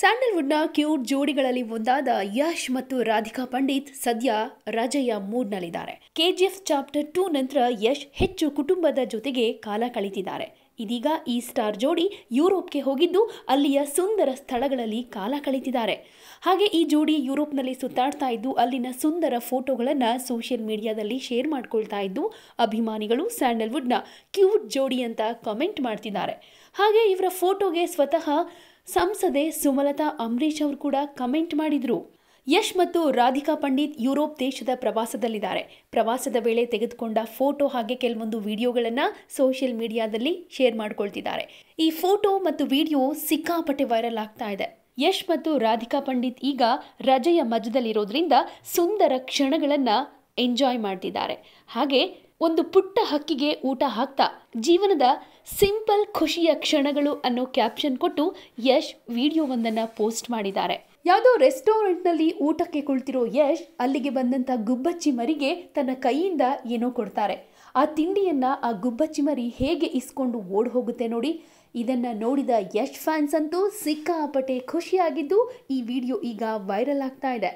ಸ್ಯಾಂಡಲ್ವುಡ್ನ cute ಜೋಡಿಗಳಲ್ಲಿ ಒಂದಾದ ಯಶ್ ಮತ್ತು ರಾಧಿಕಾ ಪಂಡಿತ್ ಸದ್ಯ ರಜೆಯ ಮೂಡ್ನಲ್ಲಿದ್ದಾರೆ ಕೆಜಿಎಫ್ ಚಾಪ್ಟರ್ ಟೂ ನಂತರ ಯಶ್ ಹೆಚ್ಚು ಕುಟುಂಬದ ಜೊತೆಗೆ ಕಾಲ ಕಳೀತಿದ್ದಾರೆ ಇದೀಗ ಈ ಸ್ಟಾರ್ ಜೋಡಿ ಯುರೋಪ್ಗೆ ಹೋಗಿದ್ದು ಅಲ್ಲಿಯ ಸುಂದರ ಸ್ಥಳಗಳಲ್ಲಿ ಕಾಲ ಕಳೀತಿದ್ದಾರೆ ಹಾಗೆ ಈ ಜೋಡಿ ಯುರೋಪ್ನಲ್ಲಿ ಸುತ್ತಾಡ್ತಾ ಇದ್ದು ಅಲ್ಲಿನ ಸುಂದರ ಫೋಟೋಗಳನ್ನು ಸೋಷಿಯಲ್ ಮೀಡಿಯಾದಲ್ಲಿ ಶೇರ್ ಮಾಡ್ಕೊಳ್ತಾ ಇದ್ದು ಅಭಿಮಾನಿಗಳು ಸ್ಯಾಂಡಲ್ವುಡ್ನ ಕ್ಯೂಟ್ ಜೋಡಿ ಅಂತ ಕಮೆಂಟ್ ಮಾಡ್ತಿದ್ದಾರೆ ಹಾಗೆ ಇವರ ಫೋಟೋಗೆ ಸ್ವತಃ ಸಂಸದೆ ಸುಮಲತಾ ಅಂಬರೀಶ್ ಅವರು ಕೂಡ ಕಮೆಂಟ್ ಮಾಡಿದರು ಯಶ್ ಮತ್ತು ರಾಧಿಕಾ ಪಂಡಿತ್ ಯುರೋಪ್ ದೇಶದ ಪ್ರವಾಸದಲ್ಲಿದ್ದಾರೆ ಪ್ರವಾಸದ ವೇಳೆ ತೆಗೆದುಕೊಂಡ ಫೋಟೋ ಹಾಗೆ ಕೆಲವೊಂದು ವಿಡಿಯೋಗಳನ್ನು ಸೋಷಿಯಲ್ ಮೀಡಿಯಾದಲ್ಲಿ ಶೇರ್ ಮಾಡಿಕೊಳ್ತಿದ್ದಾರೆ ಈ ಫೋಟೋ ಮತ್ತು ವಿಡಿಯೋ ಸಿಕ್ಕಾಪಟ್ಟೆ ವೈರಲ್ ಆಗ್ತಾ ಇದೆ ಯಶ್ ಮತ್ತು ರಾಧಿಕಾ ಪಂಡಿತ್ ಈಗ ರಜೆಯ ಮಧ್ಯದಲ್ಲಿರೋದ್ರಿಂದ ಸುಂದರ ಕ್ಷಣಗಳನ್ನು ಎಂಜಾಯ್ ಮಾಡ್ತಿದ್ದಾರೆ ಹಾಗೆ ಒಂದು ಪುಟ್ಟ ಹಕ್ಕಿಗೆ ಊಟ ಹಾಕ್ತಾ ಜೀವನದ ಸಿಂಪಲ್ ಖುಷಿಯ ಕ್ಷಣಗಳು ಅನ್ನೋ ಕ್ಯಾಪ್ಷನ್ ಕೊಟ್ಟು ಯಶ್ ವಿಡಿಯೋವೊಂದನ್ನು ಪೋಸ್ಟ್ ಮಾಡಿದ್ದಾರೆ ಯಾವುದೋ ರೆಸ್ಟೋರೆಂಟ್ನಲ್ಲಿ ಊಟಕ್ಕೆ ಕುಳಿತಿರೋ ಯಶ್ ಅಲ್ಲಿಗೆ ಬಂದಂಥ ಗುಬ್ಬಚ್ಚಿ ಮರಿಗೆ ತನ್ನ ಕೈಯಿಂದ ಏನೋ ಕೊಡ್ತಾರೆ ಆ ತಿಂಡಿಯನ್ನು ಆ ಗುಬ್ಬಚ್ಚಿ ಮರಿ ಹೇಗೆ ಇಸ್ಕೊಂಡು ಓಡ್ ಹೋಗುತ್ತೆ ನೋಡಿ ಇದನ್ನು ನೋಡಿದ ಯಶ್ ಫ್ಯಾನ್ಸ್ ಅಂತೂ ಸಿಕ್ಕಾಪಟ್ಟೆ ಖುಷಿಯಾಗಿದ್ದು ಈ ವಿಡಿಯೋ ಈಗ ವೈರಲ್ ಆಗ್ತಾ ಇದೆ